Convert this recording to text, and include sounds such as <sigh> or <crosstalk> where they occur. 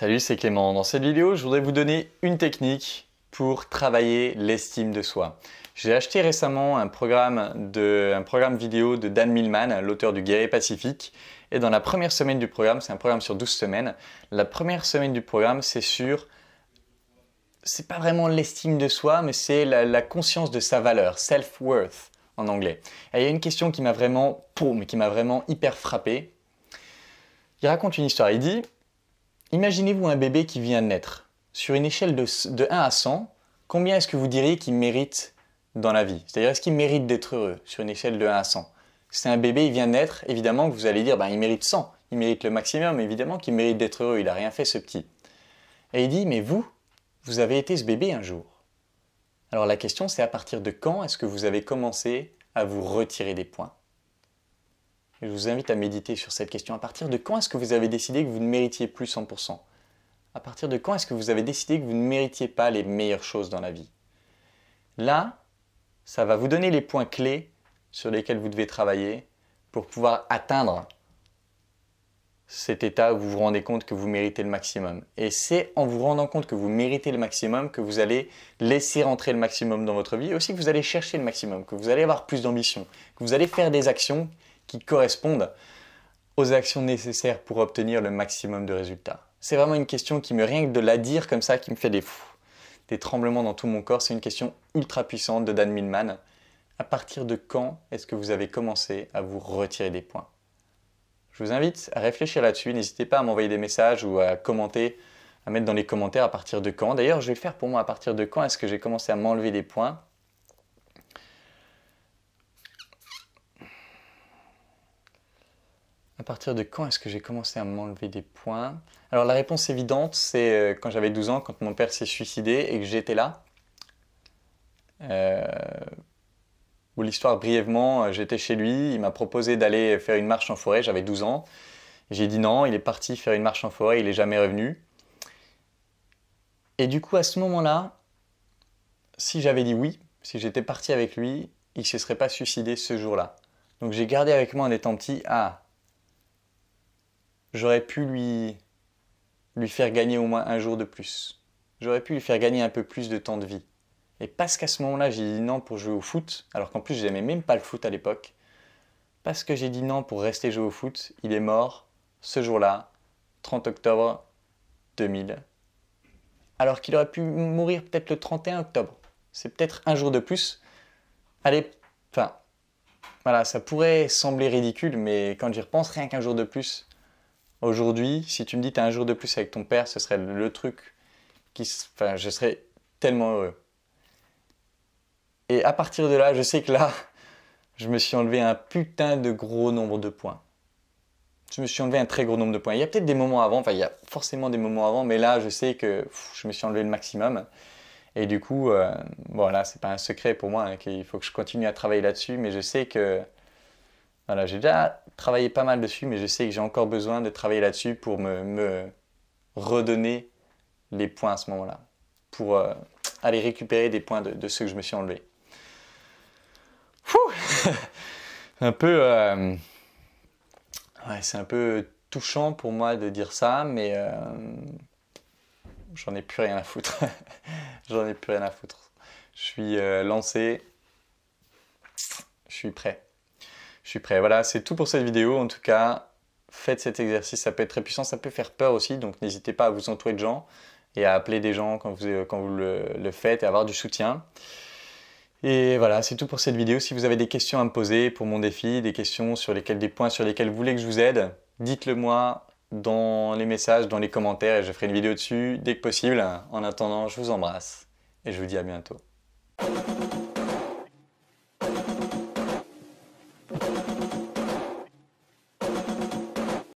Salut, c'est Clément. Dans cette vidéo, je voudrais vous donner une technique pour travailler l'estime de soi. J'ai acheté récemment un programme, un programme vidéo de Dan Millman, l'auteur du Guerrier Pacifique. Et dans la première semaine du programme, c'est un programme sur 12 semaines, la première semaine du programme, c'est sur c'est pas vraiment l'estime de soi, mais c'est la, conscience de sa valeur, self-worth en anglais. Et il y a une question qui m'a vraiment, poum, qui m'a vraiment hyper frappé. Il raconte une histoire. Il dit Imaginez-vous un bébé qui vient de naître. Sur une échelle de, 1 à 100, combien est-ce que vous diriez qu'il mérite dans la vie C'est-à-dire, est-ce qu'il mérite d'être heureux sur une échelle de 1 à 100 C'est un bébé, il vient de naître, évidemment que vous allez dire, ben, il mérite 100, il mérite le maximum, évidemment qu'il mérite d'être heureux, il n'a rien fait ce petit. Et il dit, mais vous, vous avez été ce bébé un jour. Alors la question c'est à partir de quand est-ce que vous avez commencé à vous retirer des points je vous invite à méditer sur cette question. À partir de quand est-ce que vous avez décidé que vous ne méritiez plus 100% À partir de quand est-ce que vous avez décidé que vous ne méritiez pas les meilleures choses dans la vie Là, ça va vous donner les points clés sur lesquels vous devez travailler pour pouvoir atteindre cet état où vous vous rendez compte que vous méritez le maximum. Et c'est en vous rendant compte que vous méritez le maximum que vous allez laisser rentrer le maximum dans votre vie et aussi que vous allez chercher le maximum, que vous allez avoir plus d'ambition, que vous allez faire des actions qui correspondent aux actions nécessaires pour obtenir le maximum de résultats C'est vraiment une question qui me, rien que de la dire comme ça, qui me fait des fous. Des tremblements dans tout mon corps, c'est une question ultra puissante de Dan Millman. À partir de quand est-ce que vous avez commencé à vous retirer des points Je vous invite à réfléchir là-dessus, n'hésitez pas à m'envoyer des messages ou à commenter, à mettre dans les commentaires à partir de quand. D'ailleurs, je vais le faire pour moi à partir de quand est-ce que j'ai commencé à m'enlever des points « À partir de quand est-ce que j'ai commencé à m'enlever des points Alors la réponse évidente, c'est euh, quand j'avais 12 ans, quand mon père s'est suicidé et que j'étais là. Euh... L'histoire brièvement, euh, j'étais chez lui, il m'a proposé d'aller faire une marche en forêt, j'avais 12 ans. J'ai dit non, il est parti faire une marche en forêt, il n'est jamais revenu. Et du coup, à ce moment-là, si j'avais dit oui, si j'étais parti avec lui, il ne se serait pas suicidé ce jour-là. Donc j'ai gardé avec moi en étant petit, ah, j'aurais pu lui, lui faire gagner au moins un jour de plus. J'aurais pu lui faire gagner un peu plus de temps de vie. Et parce qu'à ce moment-là, j'ai dit non pour jouer au foot, alors qu'en plus, j'aimais même pas le foot à l'époque, parce que j'ai dit non pour rester jouer au foot, il est mort ce jour-là, 30 octobre 2000. Alors qu'il aurait pu mourir peut-être le 31 octobre. C'est peut-être un jour de plus. Allez, enfin, voilà, ça pourrait sembler ridicule, mais quand j'y repense, rien qu'un jour de plus, Aujourd'hui, si tu me dis as un jour de plus avec ton père, ce serait le truc qui... Enfin, je serais tellement heureux. Et à partir de là, je sais que là, je me suis enlevé un putain de gros nombre de points. Je me suis enlevé un très gros nombre de points. Il y a peut-être des moments avant, enfin il y a forcément des moments avant, mais là je sais que je me suis enlevé le maximum. Et du coup, euh, voilà, c'est pas un secret pour moi hein, qu'il faut que je continue à travailler là-dessus, mais je sais que voilà, j'ai déjà travaillé pas mal dessus, mais je sais que j'ai encore besoin de travailler là-dessus pour me, redonner les points à ce moment-là, pour euh, aller récupérer des points de, ceux que je me suis enlevé. <laughs> un peu... Euh, c'est un peu touchant pour moi de dire ça, mais euh, j'en ai plus rien à foutre. <laughs> j'en ai plus rien à foutre. Je suis lancé, je suis prêt. Je suis prêt. Voilà, c'est tout pour cette vidéo. En tout cas, faites cet exercice. Ça peut être très puissant, ça peut faire peur aussi. Donc, n'hésitez pas à vous entourer de gens et à appeler des gens quand vous, le, faites et avoir du soutien. Et voilà, c'est tout pour cette vidéo. Si vous avez des questions à me poser pour mon défi, des questions sur lesquelles, des points sur lesquels vous voulez que je vous aide, dites-le moi dans les messages, dans les commentaires et je ferai une vidéo dessus dès que possible. En attendant, je vous embrasse et je vous dis à bientôt.